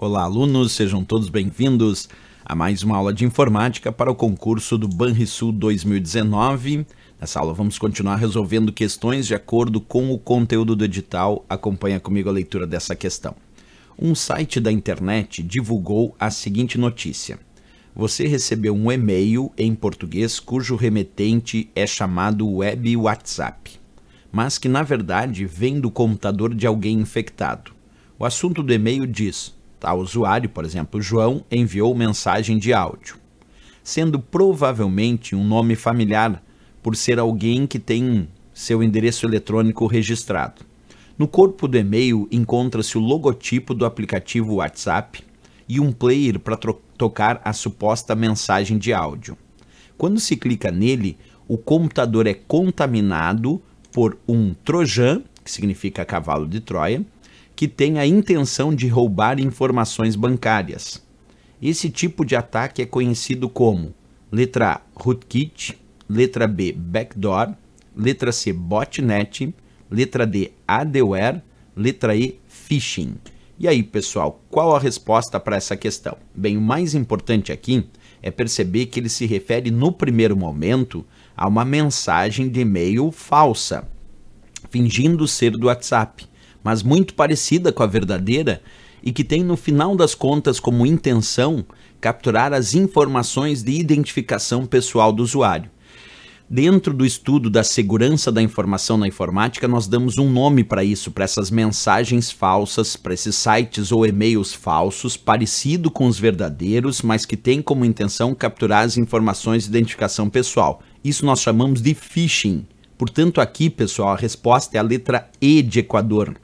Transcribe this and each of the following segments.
Olá, alunos, sejam todos bem-vindos a mais uma aula de informática para o concurso do Banrisul 2019. Nessa aula vamos continuar resolvendo questões de acordo com o conteúdo do edital. Acompanha comigo a leitura dessa questão. Um site da internet divulgou a seguinte notícia: Você recebeu um e-mail em português cujo remetente é chamado Web WhatsApp, mas que na verdade vem do computador de alguém infectado. O assunto do e-mail diz: tal O usuário, por exemplo, João, enviou mensagem de áudio, sendo provavelmente um nome familiar por ser alguém que tem seu endereço eletrônico registrado. No corpo do e-mail encontra-se o logotipo do aplicativo WhatsApp e um player para tocar a suposta mensagem de áudio. Quando se clica nele, o computador é contaminado por um trojan, que significa cavalo de Troia, que tem a intenção de roubar informações bancárias. Esse tipo de ataque é conhecido como letra A, rootkit, letra B, backdoor, letra C, botnet, letra D, adware, letra E, phishing. E aí, pessoal, qual a resposta para essa questão? Bem, o mais importante aqui é perceber que ele se refere no primeiro momento a uma mensagem de e-mail falsa, fingindo ser do WhatsApp mas muito parecida com a verdadeira e que tem no final das contas como intenção capturar as informações de identificação pessoal do usuário. Dentro do estudo da segurança da informação na informática, nós damos um nome para isso, para essas mensagens falsas, para esses sites ou e-mails falsos, parecido com os verdadeiros, mas que tem como intenção capturar as informações de identificação pessoal. Isso nós chamamos de phishing. Portanto, aqui, pessoal, a resposta é a letra E de Equador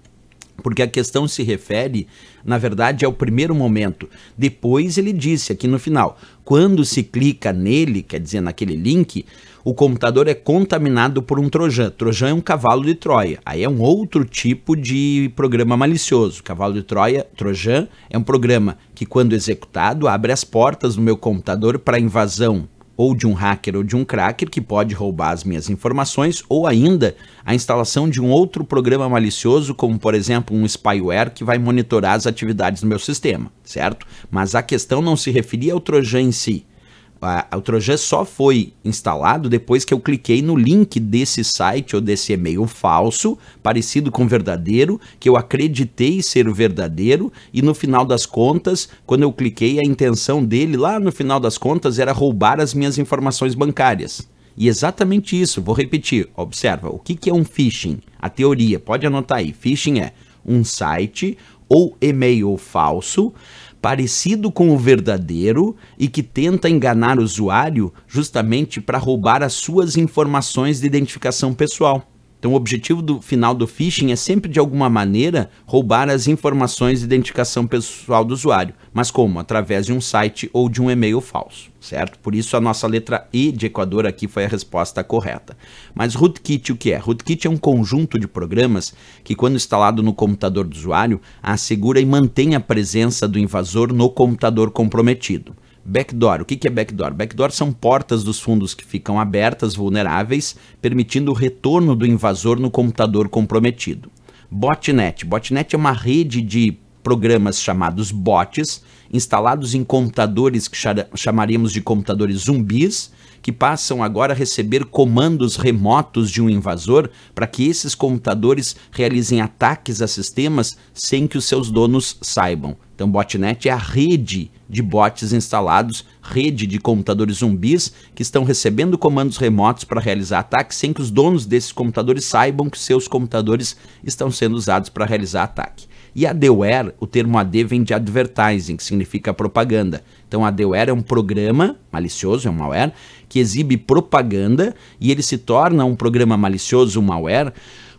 porque a questão se refere, na verdade, ao primeiro momento. Depois ele disse aqui no final: quando se clica nele, quer dizer, naquele link, o computador é contaminado por um trojan. Trojan é um cavalo de Troia. Aí é um outro tipo de programa malicioso. Cavalo de Troia, trojan, é um programa que, quando executado, abre as portas no meu computador para invasão ou de um hacker ou de um cracker que pode roubar as minhas informações, ou ainda a instalação de um outro programa malicioso, como por exemplo um spyware que vai monitorar as atividades do meu sistema, certo? Mas a questão não se referia ao Trojan em si, o Trojan só foi instalado depois que eu cliquei no link desse site ou desse e-mail falso, parecido com verdadeiro, que eu acreditei ser verdadeiro, e no final das contas, quando eu cliquei, a intenção dele lá no final das contas era roubar as minhas informações bancárias. E exatamente isso, vou repetir, observa, o que, que é um phishing? A teoria, pode anotar aí, phishing é um site ou e-mail falso parecido com o verdadeiro e que tenta enganar o usuário justamente para roubar as suas informações de identificação pessoal. Então, o objetivo do final do phishing é sempre, de alguma maneira, roubar as informações de identificação pessoal do usuário. Mas como? Através de um site ou de um e-mail falso, certo? Por isso, a nossa letra E de Equador aqui foi a resposta correta. Mas rootkit, o que é? Rootkit é um conjunto de programas que, quando instalado no computador do usuário, assegura e mantém a presença do invasor no computador comprometido. Backdoor. O que é backdoor? Backdoor são portas dos fundos que ficam abertas, vulneráveis, permitindo o retorno do invasor no computador comprometido. Botnet. Botnet é uma rede de programas chamados bots instalados em computadores que chamaríamos de computadores zumbis, que passam agora a receber comandos remotos de um invasor para que esses computadores realizem ataques a sistemas sem que os seus donos saibam. Então, botnet é a rede de bots instalados, rede de computadores zumbis que estão recebendo comandos remotos para realizar ataques sem que os donos desses computadores saibam que seus computadores estão sendo usados para realizar ataque. E adware, o termo AD vem de advertising, que significa propaganda. Então adware é um programa malicioso, é um malware, que exibe propaganda e ele se torna um programa malicioso, um malware,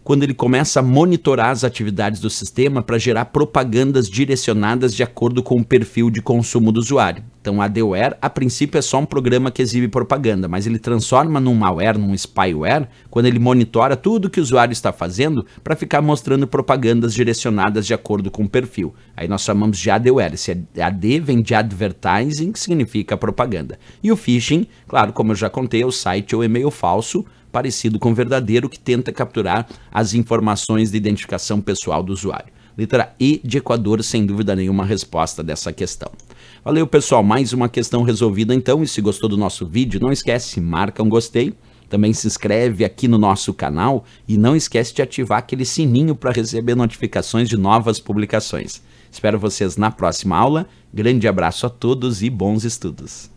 quando ele começa a monitorar as atividades do sistema para gerar propagandas direcionadas de acordo com o perfil de consumo do usuário. Então, a Adware, a princípio, é só um programa que exibe propaganda, mas ele transforma num malware, num spyware, quando ele monitora tudo que o usuário está fazendo para ficar mostrando propagandas direcionadas de acordo com o perfil. Aí nós chamamos de Adware. Esse AD vem de advertising, que significa propaganda. E o phishing, claro, como eu já contei, é o site ou e-mail falso parecido com verdadeiro que tenta capturar as informações de identificação pessoal do usuário. Letra E de Equador, sem dúvida nenhuma, resposta dessa questão. Valeu, pessoal. Mais uma questão resolvida, então. E se gostou do nosso vídeo, não esquece, marca um gostei. Também se inscreve aqui no nosso canal e não esquece de ativar aquele sininho para receber notificações de novas publicações. Espero vocês na próxima aula. Grande abraço a todos e bons estudos!